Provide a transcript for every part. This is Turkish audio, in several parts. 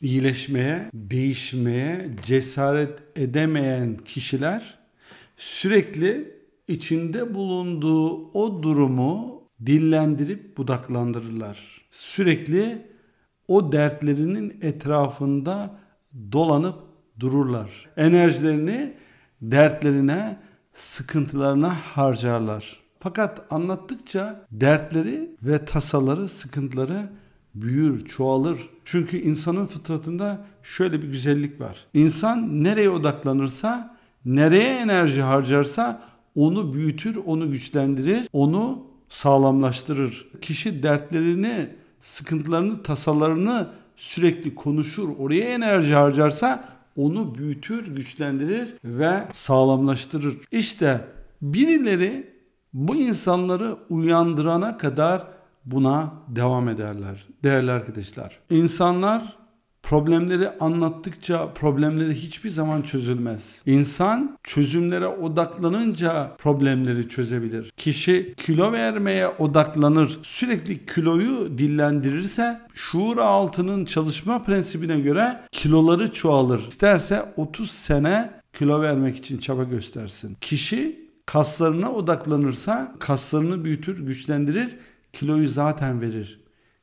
iyileşmeye, değişmeye cesaret edemeyen kişiler sürekli içinde bulunduğu o durumu dillendirip budaklandırırlar. Sürekli o dertlerinin etrafında dolanıp dururlar. Enerjilerini dertlerine, sıkıntılarına harcarlar. Fakat anlattıkça dertleri ve tasaları, sıkıntıları büyür, çoğalır. Çünkü insanın fıtratında şöyle bir güzellik var. İnsan nereye odaklanırsa, nereye enerji harcarsa onu büyütür, onu güçlendirir, onu sağlamlaştırır. Kişi dertlerini, sıkıntılarını, tasalarını sürekli konuşur, oraya enerji harcarsa onu büyütür, güçlendirir ve sağlamlaştırır. İşte birileri bu insanları uyandırana kadar buna devam ederler. Değerli arkadaşlar, insanlar Problemleri anlattıkça problemleri hiçbir zaman çözülmez. İnsan çözümlere odaklanınca problemleri çözebilir. Kişi kilo vermeye odaklanır. Sürekli kiloyu dillendirirse şuur altının çalışma prensibine göre kiloları çoğalır. İsterse 30 sene kilo vermek için çaba göstersin. Kişi kaslarına odaklanırsa kaslarını büyütür, güçlendirir kiloyu zaten verir.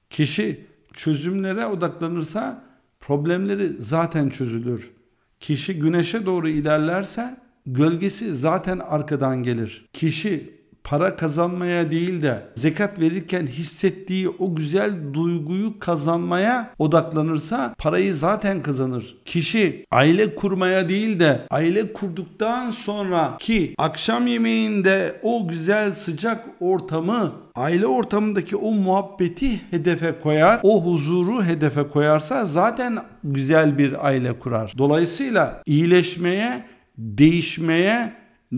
Kişi çözümlere odaklanırsa problemleri zaten çözülür. Kişi güneşe doğru ilerlerse gölgesi zaten arkadan gelir. Kişi para kazanmaya değil de zekat verirken hissettiği o güzel duyguyu kazanmaya odaklanırsa parayı zaten kazanır. Kişi aile kurmaya değil de aile kurduktan sonra ki akşam yemeğinde o güzel sıcak ortamı aile ortamındaki o muhabbeti hedefe koyar, o huzuru hedefe koyarsa zaten güzel bir aile kurar. Dolayısıyla iyileşmeye, değişmeye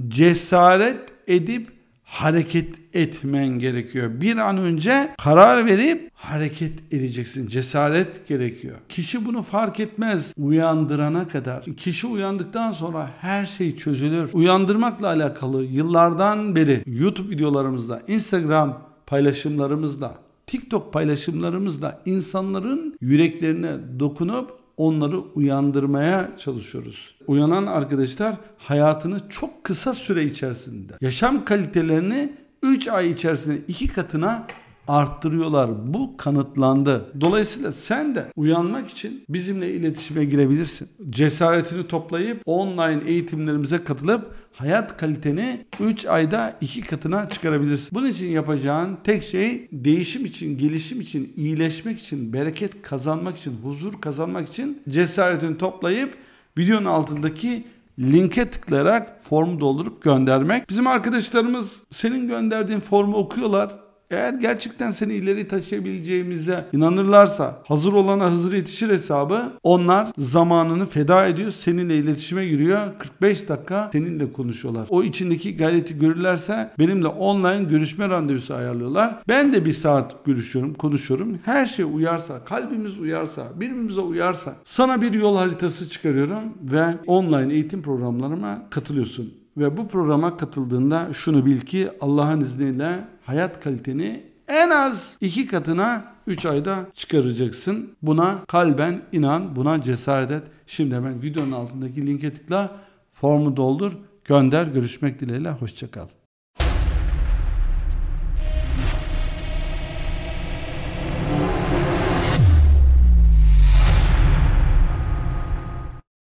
cesaret edip hareket etmen gerekiyor. Bir an önce karar verip hareket edeceksin. Cesaret gerekiyor. Kişi bunu fark etmez uyandırana kadar. Kişi uyandıktan sonra her şey çözülür. Uyandırmakla alakalı yıllardan beri YouTube videolarımızda, Instagram paylaşımlarımızda, TikTok paylaşımlarımızda insanların yüreklerine dokunup onları uyandırmaya çalışıyoruz. Uyanan arkadaşlar hayatını çok kısa süre içerisinde yaşam kalitelerini 3 ay içerisinde 2 katına arttırıyorlar. Bu kanıtlandı. Dolayısıyla sen de uyanmak için bizimle iletişime girebilirsin. Cesaretini toplayıp online eğitimlerimize katılıp hayat kaliteni 3 ayda 2 katına çıkarabilirsin. Bunun için yapacağın tek şey değişim için, gelişim için, iyileşmek için, bereket kazanmak için, huzur kazanmak için cesaretini toplayıp videonun altındaki linke tıklayarak formu doldurup göndermek. Bizim arkadaşlarımız senin gönderdiğin formu okuyorlar eğer gerçekten seni ileri taşıyabileceğimize inanırlarsa, hazır olana hızır yetişir hesabı onlar zamanını feda ediyor, seninle iletişime giriyor. 45 dakika seninle konuşuyorlar. O içindeki gayreti görürlerse benimle online görüşme randevusu ayarlıyorlar. Ben de bir saat görüşüyorum, konuşuyorum. Her şey uyarsa, kalbimiz uyarsa, birbirimize uyarsa sana bir yol haritası çıkarıyorum ve online eğitim programlarıma katılıyorsun. Ve bu programa katıldığında şunu bil ki Allah'ın izniyle hayat kaliteni en az iki katına 3 ayda çıkaracaksın. Buna kalben inan, buna cesaret et. Şimdi hemen videonun altındaki linke tıkla, formu doldur, gönder. Görüşmek dileğiyle, hoşçakal.